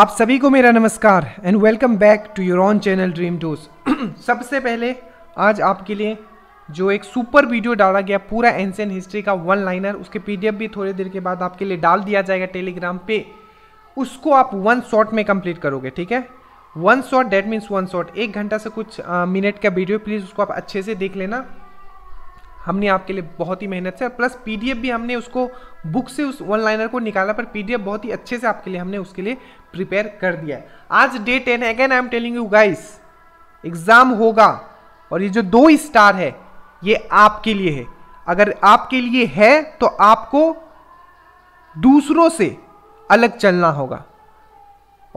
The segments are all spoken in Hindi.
आप सभी को मेरा नमस्कार and welcome back to your own channel dream टूस सबसे पहले आज आपके लिए जो एक सुपर वीडियो डाला गया पूरा एंशियन हिस्ट्री का वन लाइनर उसके पीडीएफ भी थोड़ी देर के बाद आपके लिए डाल दिया जाएगा टेलीग्राम पे उसको आप वन शॉट में कंप्लीट करोगे ठीक है one shot that means one shot एक घंटा से कुछ मिनट का वीडियो प्लीज़ उसको आप अच्छे से देख लेना हमने आपके लिए बहुत ही मेहनत से प्लस पीडीएफ भी हमने उसको बुक से उस वन लाइनर को निकाला पर पीडीएफ बहुत ही अच्छे से आपके लिए हमने उसके लिए प्रिपेयर कर दिया है आज day ten again I am telling you guys exam होगा और ये जो दो स्टार है ये आपके लिए है अगर आपके लिए है तो आपको दूसरों से अलग चलना होगा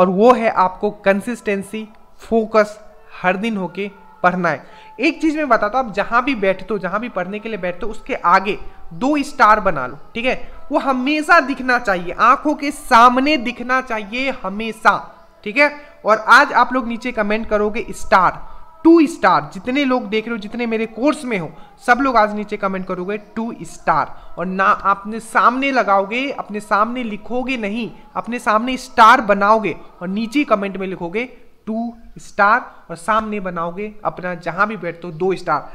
और वो है आपको कंसिस्टेंसी फोकस हर दिन होके पढ़ना है एक चीज मैं बताता हूँ आप जहां भी बैठते हो तो, जहां भी पढ़ने के लिए बैठते हो तो, उसके आगे दो स्टार बना लो ठीक है वो हमेशा दिखना चाहिए आंखों के सामने दिखना चाहिए हमेशा ठीक है और आज आप लोग नीचे कमेंट करोगे स्टार टू स्टार जितने लोग देख रहे हो जितने मेरे कोर्स में हो सब लोग आज नीचे कमेंट करोगे टू स्टार और ना आपने सामने लगाओगे अपने सामने लिखोगे नहीं अपने सामने स्टार बनाओगे और नीचे कमेंट में लिखोगे टू स्टार और सामने बनाओगे अपना जहां भी बैठते हो दो स्टार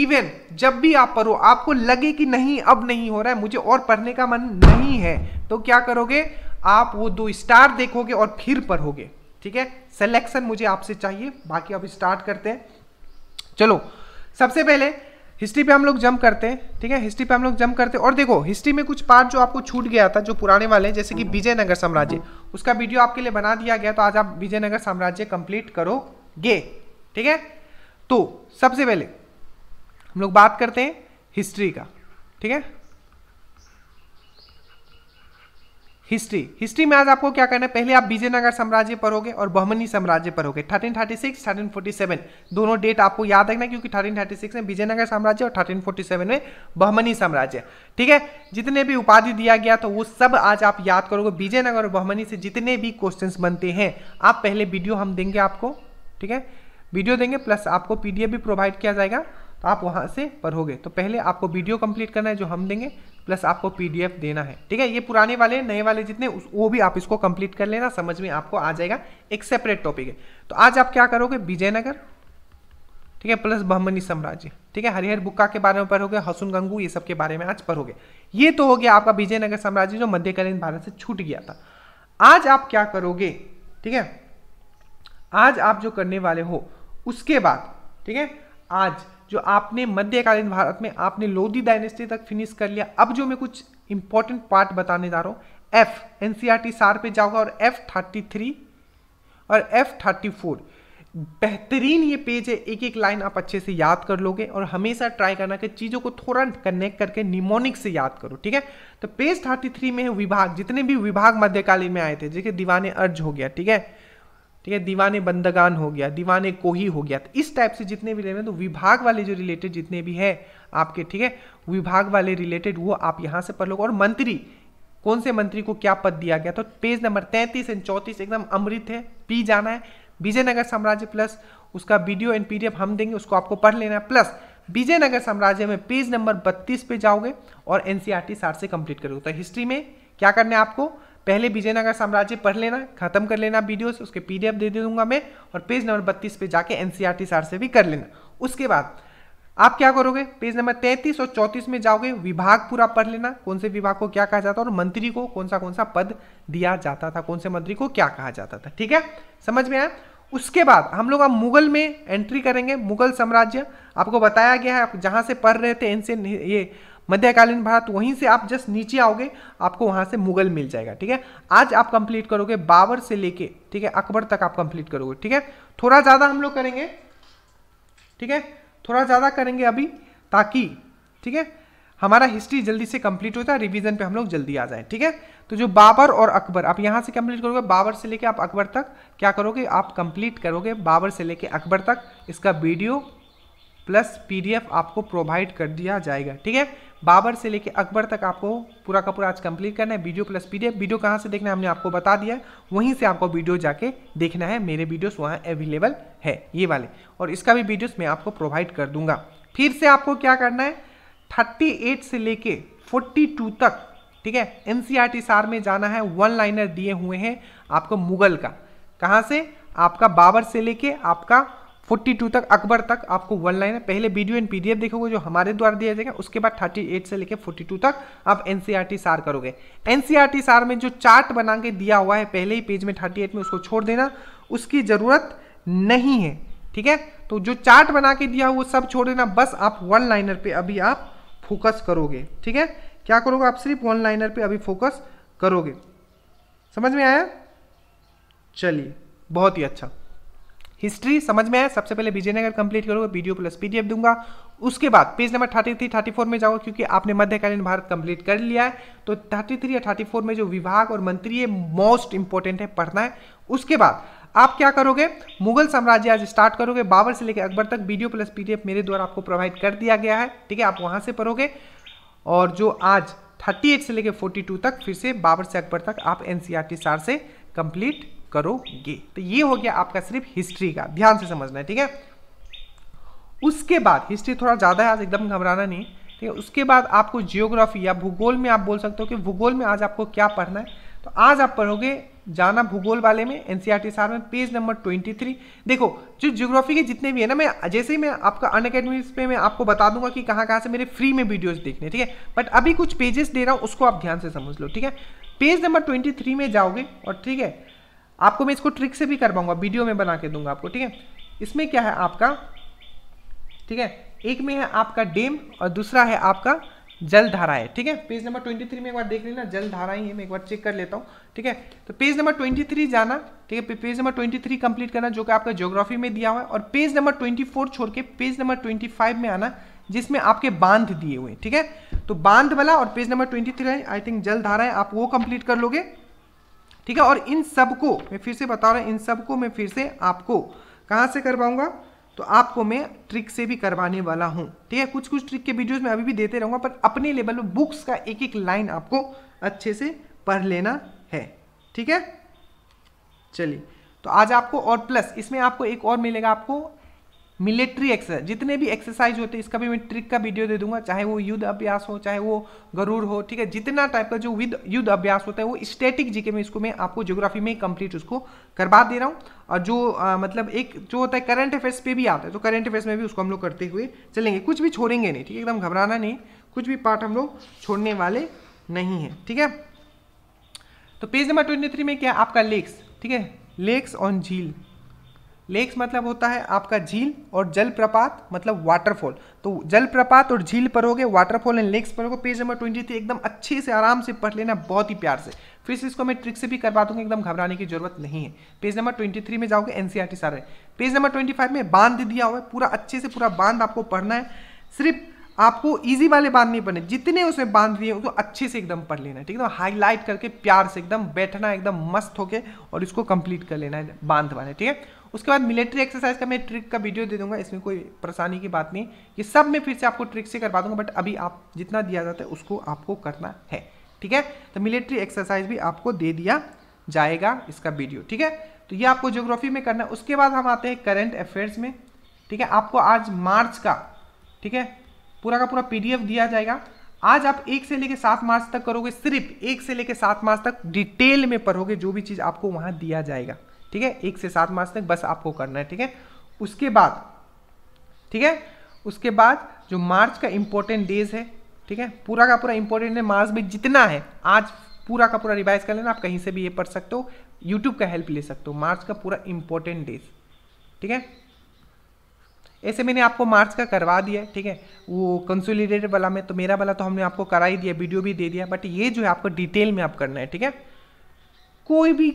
इवन जब भी आप पढ़ो आपको लगे कि नहीं अब नहीं हो रहा है मुझे और पढ़ने का मन नहीं है तो क्या करोगे आप वो दो स्टार देखोगे और फिर पढ़ोगे ठीक है सिलेक्शन मुझे आपसे चाहिए बाकी आप स्टार्ट करते हैं चलो सबसे पहले हिस्ट्री पे हम लोग जंप करते हैं ठीक है हिस्ट्री पे हम लोग जंप करते हैं और देखो हिस्ट्री में कुछ पार्ट जो आपको छूट गया था जो पुराने वाले हैं जैसे कि हम्म। विजयनगर साम्राज्य उसका वीडियो आपके लिए बना दिया गया तो आज आप विजयनगर साम्राज्य कंप्लीट करोगे ठीक है तो सबसे पहले हम लोग बात करते हैं हिस्ट्री का ठीक है हिस्ट्री हिस्ट्री में आज आपको क्या करना है पहले आप विजयनगर साम्राज्य पर होगे और बहमनी साम्राज्य पर thirteen thirty six thirteen forty seven दोनों डेट आपको याद रखना क्योंकि थर्टीन थर्टी सिक्स में विजयनगर साम्राज्य और थर्टीन फोर्टी सेवन में बहमनी साम्राज्य ठीक है जितने भी उपाधि दिया गया तो वो सब आज आप याद करोगे विजयनगर और बहमनी से जितने भी क्वेश्चन बनते हैं आप पहले वीडियो हम देंगे आपको ठीक है वीडियो देंगे प्लस आपको पीडीएफ भी प्रोवाइड किया जाएगा तो आप वहाँ से पढ़ोगे तो पहले आपको वीडियो कंप्लीट करना है जो हम देंगे प्लस आपको पीडीएफ देना है ठीक है ये पुराने वाले नए वाले जितने उस, वो भी आप इसको कंप्लीट कर लेना समझ में आपको आ जाएगा एक सेपरेट टॉपिक है तो आज आप क्या करोगे विजयनगर ठीक है प्लस बहमनी साम्राज्य ठीक है हरिहर बुक्का के बारे में पढ़ोगे हसुन गंगू ये सब के बारे में आज पढ़ोगे ये तो हो गया आपका विजयनगर साम्राज्य जो मध्यकालीन भारत से छूट गया था आज आप क्या करोगे ठीक है आज आप जो करने वाले हो उसके बाद ठीक है आज जो आपने मध्यकालीन भारत में आपने लोधी डायनेस्टी तक फिनिश कर लिया अब जो मैं कुछ इंपॉर्टेंट पार्ट बताने जा रहा हूँ एफ एन e सार पे जाओगे और एफ थर्टी थ्री और एफ थर्टी फोर बेहतरीन ये पेज है एक एक लाइन आप अच्छे से याद कर लोगे और हमेशा ट्राई करना कि चीज़ों को थोड़ा कनेक्ट करके निमोनिक से याद करो ठीक है तो पेज थर्टी थ्री में है विभाग जितने भी विभाग मध्यकालीन में आए थे जैसे दीवाने अर्ज हो गया ठीक है ठीक है दीवाने बंदगान हो गया दीवाने कोही हो गया तो इस टाइप से जितने भी रिलेटेड तो विभाग वाले जो रिलेटेड जितने भी हैं आपके ठीक है विभाग वाले रिलेटेड वो आप यहां से पढ़ लोगे और मंत्री कौन से मंत्री को क्या पद दिया गया तो पेज नंबर तैंतीस एंड चौतीस एकदम अमृत है पी जाना है विजयनगर साम्राज्य प्लस उसका वीडियो एंड पीडीएफ हम देंगे उसको आपको पढ़ लेना है प्लस विजयनगर साम्राज्य में पेज नंबर बत्तीस पे जाओगे और एनसीआरटी e सार से कंप्लीट करोगे तो हिस्ट्री में क्या करना है आपको पहले विजयनगर साम्राज्य पढ़ लेना खत्म कर लेना वीडियोस उसके पीडीएफ दे दे दूंगा मैं और पेज नंबर 32 पे जाके एनसीईआरटी सार e से भी कर लेना उसके बाद आप क्या करोगे पेज नंबर 33 और 34 में जाओगे विभाग पूरा पढ़ लेना कौन से विभाग को क्या कहा जाता है और मंत्री को कौन सा कौन सा पद दिया जाता था कौन से मंत्री को क्या कहा जाता था ठीक है समझ में आया उसके बाद हम लोग अब मुगल में एंट्री करेंगे मुगल साम्राज्य आपको बताया गया है आप जहां से पढ़ रहे थे इनसे ये मध्यकालीन भारत वहीं से आप जस्ट नीचे आओगे आपको वहां से मुगल मिल जाएगा ठीक है आज आप कंप्लीट करोगे बाबर से लेके ठीक है अकबर तक आप कंप्लीट करोगे ठीक है थोड़ा ज्यादा हम लोग करेंगे ठीक है थोड़ा ज्यादा करेंगे अभी ताकि ठीक है हमारा हिस्ट्री जल्दी से कंप्लीट होता है रिविजन पे हम लोग जल्दी आ जाए ठीक है तो जो बाबर और अकबर आप यहां से कंप्लीट करोगे बाबर से लेके आप अकबर तक क्या करोगे आप कंप्लीट करोगे बाबर से लेके अकबर तक इसका वीडियो प्लस पीडीएफ आपको प्रोवाइड कर दिया जाएगा ठीक है बाबर से लेके अकबर तक आपको पूरा का पूरा आज कंप्लीट करना है वीडियो प्लस पीडीएफ वीडियो कहाँ से देखना है हमने आपको बता दिया है वहीं से आपको वीडियो जाके देखना है मेरे वीडियोस वहाँ अवेलेबल है ये वाले और इसका भी वीडियोस मैं आपको प्रोवाइड कर दूंगा फिर से आपको क्या करना है थर्टी से लेके फोर्टी तक ठीक है एन सार में जाना है वन लाइनर दिए हुए हैं आपको मुगल का कहाँ से आपका बाबर से लेके आपका 42 तक अकबर तक आपको वन लाइन है पहले वीडियो एंड पीडीएफ देखोगे जो हमारे द्वारा दिया जाएगा उसके बाद 38 से लेकर 42 तक आप एनसीईआरटी e सार करोगे एनसीईआरटी e सार में जो चार्ट बना के दिया हुआ है पहले ही पेज में 38 में उसको छोड़ देना उसकी ज़रूरत नहीं है ठीक है तो जो चार्ट बना के दिया वो सब छोड़ देना बस आप वन लाइनर पर अभी आप फोकस करोगे ठीक है क्या करोगे आप सिर्फ वन लाइनर पर अभी फोकस करोगे समझ में आया चलिए बहुत ही अच्छा हिस्ट्री समझ में आया सबसे पहले विजयनगर कंप्लीट करोगे वीडियो प्लस पीडीएफ दूंगा उसके बाद page number thirty three thirty four में जाओ क्योंकि आपने मध्यकालीन भारत कंप्लीट कर लिया है तो थर्टी थ्री या थर्टी फोर में जो विभाग और मंत्री है मोस्ट इंपॉर्टेंट है पढ़ना है उसके बाद आप क्या करोगे मुगल साम्राज्य आज स्टार्ट करोगे बाबर से लेकर अकबर तक वीडियो प्लस पीडीएफ मेरे द्वारा आपको प्रोवाइड कर दिया गया है ठीक है आप वहां से पढ़ोगे और जो आज 38 से लेकर 42 तक फिर से बाबर से अकबर तक आप एन सार e से कंप्लीट करोगे तो ये हो गया आपका सिर्फ हिस्ट्री का ध्यान से समझना है ठीक है उसके बाद हिस्ट्री थोड़ा ज़्यादा है आज एकदम घबराना नहीं ठीक है उसके बाद आपको जियोग्राफी या भूगोल में आप बोल सकते हो कि भूगोल में आज आपको क्या पढ़ना है तो आज आप पढ़ोगे जाना भूगोल वाले में एनसीआरटी सार e में पेज नंबर 23 देखो जो जियोग्राफी के जितने भी है ना मैं जैसे ही मैं आपका अन अकेडमी पे मैं आपको बता दूंगा कि कहाँ कहाँ से मेरे फ्री में वीडियोस देखने ठीक है बट अभी कुछ पेजेस दे रहा हूँ उसको आप ध्यान से समझ लो ठीक है पेज नंबर 23 में जाओगे और ठीक है आपको मैं इसको ट्रिक से भी करवाऊंगा वीडियो में बना के दूंगा आपको ठीक है इसमें क्या है आपका ठीक है एक में है आपका डेम और दूसरा है आपका जल धाराएं ठीक है पेज नंबर 23 में एक बार देख लेना जल धाराएं है मैं एक बार चेक कर लेता हूँ ठीक है तो पेज नंबर 23 जाना ठीक है पेज नंबर 23 कंप्लीट करना जो कि आपका ज्योग्राफी में दिया हुआ है और पेज नंबर 24 छोड़ के पेज नंबर 25 में आना जिसमें आपके बांध दिए हुए ठीक है तो बांध वाला और page number twenty three I think जल धाराएं आप वो कंप्लीट कर लोगे ठीक है और इन सबको मैं फिर से बता रहा हूँ इन सबको मैं फिर से आपको कहाँ से करवाऊँगा तो आपको मैं ट्रिक से भी करवाने वाला हूँ ठीक है कुछ कुछ ट्रिक के वीडियोज में अभी भी देते रहूँगा पर अपने लेवल में बुक्स का एक एक लाइन आपको अच्छे से पढ़ लेना है ठीक है चलिए तो आज आपको और प्लस इसमें आपको एक और मिलेगा आपको मिलिट्री एक्सरसाइज जितने भी एक्सरसाइज होते हैं इसका भी मैं ट्रिक का वीडियो दे दूंगा चाहे वो युद्ध अभ्यास हो चाहे वो गरूर हो ठीक है जितना टाइप का जो विद युद्ध अभ्यास होता है वो स्टैटिक जीके में इसको मैं आपको ज्योग्राफी में कंप्लीट उसको करवा दे रहा हूँ और जो आ, मतलब एक जो होता है करंट अफेयर्स पे भी आता है तो करंट अफेयर्स में भी उसको हम लोग करते हुए चलेंगे कुछ भी छोड़ेंगे नहीं ठीक है एकदम घबराना नहीं कुछ भी पार्ट हम लोग छोड़ने वाले नहीं है ठीक है तो पेज नंबर ट्वेंटी थ्री में क्या आपका लेक्स ठीक है लेक्स ऑन झील लेक्स मतलब होता है आपका झील और जलप्रपात मतलब वाटरफॉल तो जलप्रपात और झील पर पढ़ोगे वाटरफॉल एंड लेक्स पर होगा पेज नंबर ट्वेंटी थ्री एकदम अच्छे से आराम से पढ़ लेना बहुत ही प्यार से फिर से इसको मैं ट्रिक से भी करवा दूंगा एकदम घबराने की जरूरत नहीं है पेज नंबर ट्वेंटी थ्री में जाओगे एनसीआरटी सारे पेज नंबर ट्वेंटी फाइव में बांध दिया हुआ है पूरा अच्छे से पूरा बांध आपको पढ़ना है सिर्फ आपको इजी वाले बांध नहीं पढ़ने जितने उसमें बांध दिए उसको अच्छे से एकदम पढ़ लेना है ठीक है हाईलाइट करके प्यार से एकदम बैठना एकदम मस्त होके और इसको कंप्लीट कर लेना है बांध वाले ठीक है उसके बाद मिलिट्री एक्सरसाइज का मैं ट्रिक का वीडियो दे दूंगा इसमें कोई परेशानी की बात नहीं ये सब मैं फिर से आपको ट्रिक से करवा दूंगा बट अभी आप जितना दिया जाता है उसको आपको करना है ठीक है तो मिलिट्री एक्सरसाइज भी आपको दे दिया जाएगा इसका वीडियो ठीक है तो ये आपको ज्योग्राफी में करना है उसके बाद हम आते हैं करंट अफेयर्स में ठीक है आपको आज मार्च का ठीक है पूरा का पूरा पीडीएफ दिया जाएगा आज आप एक से लेकर सात मार्च तक करोगे सिर्फ एक से लेकर सात मार्च तक डिटेल में पढ़ोगे जो भी चीज़ आपको वहां दिया जाएगा ठीक है एक से सात मार्च तक बस आपको करना है ठीक है उसके बाद ठीक है उसके बाद जो मार्च का इंपॉर्टेंट डेज है ठीक है पूरा का पूरा इंपॉर्टेंट है मार्च में जितना है आज पूरा का पूरा रिवाइज कर लेना आप कहीं से भी ये पढ़ सकते हो यूट्यूब का हेल्प ले सकते हो मार्च का पूरा इंपॉर्टेंट डेज ठीक है ऐसे मैंने आपको मार्च का करवा दिया ठीक है वो कंसोलिडेटेड वाला में तो मेरा वाला तो हमने आपको करा ही दिया वीडियो भी दे दिया बट ये जो है आपको डिटेल में आप करना है ठीक है कोई भी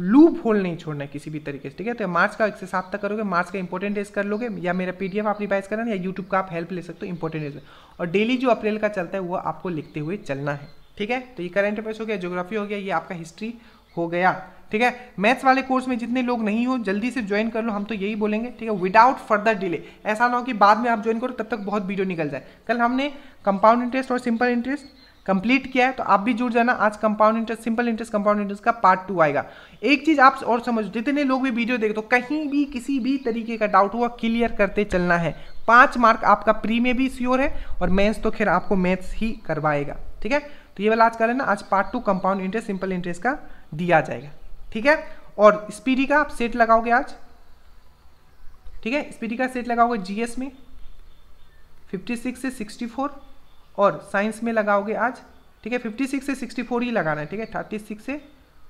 लूप होल नहीं छोड़ना है किसी भी तरीके से ठीक है तो मार्च का एक साफ तक करोगे मार्च का इंपॉर्टेंट डेज कर लोगे या मेरा पी आप रिवाइज करना या यूट्यूब का आप हेल्प ले सकते हो इंपॉर्टेंट डेज और डेली जो अप्रैल का चलता है वो आपको लिखते हुए चलना है ठीक है तो ये करंट अफेयर्स हो गया जोग्राफी हो गया ये आपका हिस्ट्री हो गया ठीक है मैथ्स वाले कोर्स में जितने लोग नहीं हो जल्दी से ज्वाइन कर लो हम तो यही बोलेंगे ठीक है विदाउट फर्दर डिले ऐसा ना हो कि बाद में आप ज्वाइन करो तब तक बहुत वीडियो निकल जाए कल हमने कंपाउंड इंटरेस्ट और सिंपल इंटरेस्ट कंप्लीट किया है तो आप भी जुड़ जाना आज compound interest simple interest compound interest का पार्ट टू आएगा एक चीज आप और समझो जितने लोग भी वीडियो देखो तो कहीं भी किसी भी तरीके का डाउट हुआ क्लियर करते चलना है पांच मार्क आपका प्री में भी श्योर है और मैथ्स तो खैर आपको मैथ्स ही करवाएगा ठीक है तो ये वाला आज कर लेना आज part two compound interest simple interest का दिया जाएगा ठीक है और स्पीडी का आप सेट लगाओगे आज ठीक है स्पीडी का सेट लगाओगे जीएस में सिक्स से फोर और साइंस में लगाओगे आज ठीक है फिफ्टी सिक्स से सिक्सटी फोर ही लगाना है ठीक है थर्टी सिक्स से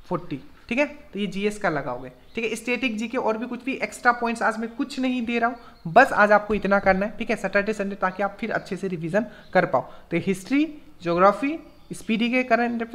फोर्टी ठीक है तो ये जीएस का लगाओगे ठीक है स्टेटिक जी के और भी कुछ भी एक्स्ट्रा पॉइंट्स आज मैं कुछ नहीं दे रहा हूँ बस आज आपको इतना करना है ठीक है सैटरडे संडे ताकि आप फिर अच्छे से रिविजन कर पाओ तो हिस्ट्री जोग्राफी स्पीडी के करंट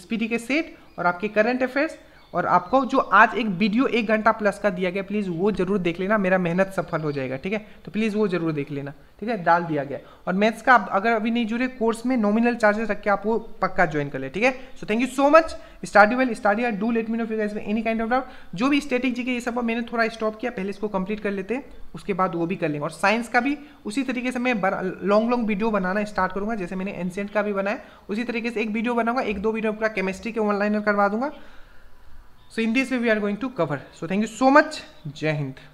स्पीडी के सेट और आपके करंट अफेयर्स और आपको जो आज एक वीडियो एक घंटा प्लस का दिया गया प्लीज़ वो जरूर देख लेना मेरा मेहनत सफल हो जाएगा ठीक है तो प्लीज़ वो जरूर देख लेना ठीक है डाल दिया गया और मैथ्स का आप अगर अभी नहीं जुड़े कोर्स में नॉमिनल चार्जेस रख के आप वो पक्का ज्वाइन कर ले ठीक है so thank you so much study well study hard let me know few guys any kind of doubt जो भी स्टेटिक जी के ये सब मैंने थोड़ा स्टॉप किया पहले इसको कंप्लीट कर लेते हैं उसके बाद वो भी कर लेंगे और साइंस का भी उसी तरीके से मैं लॉन्ग लॉन्ग वीडियो बनाना स्टार्ट करूंगा जैसे मैंने एनसेंट का भी बनाया उसी तरीके से एक वीडियो बनाऊंगा एक दो वीडियो पूरा केमिस्ट्री के ऑनलाइनर करवा दूंगा so in this way we are going to cover so thank you so much jai hind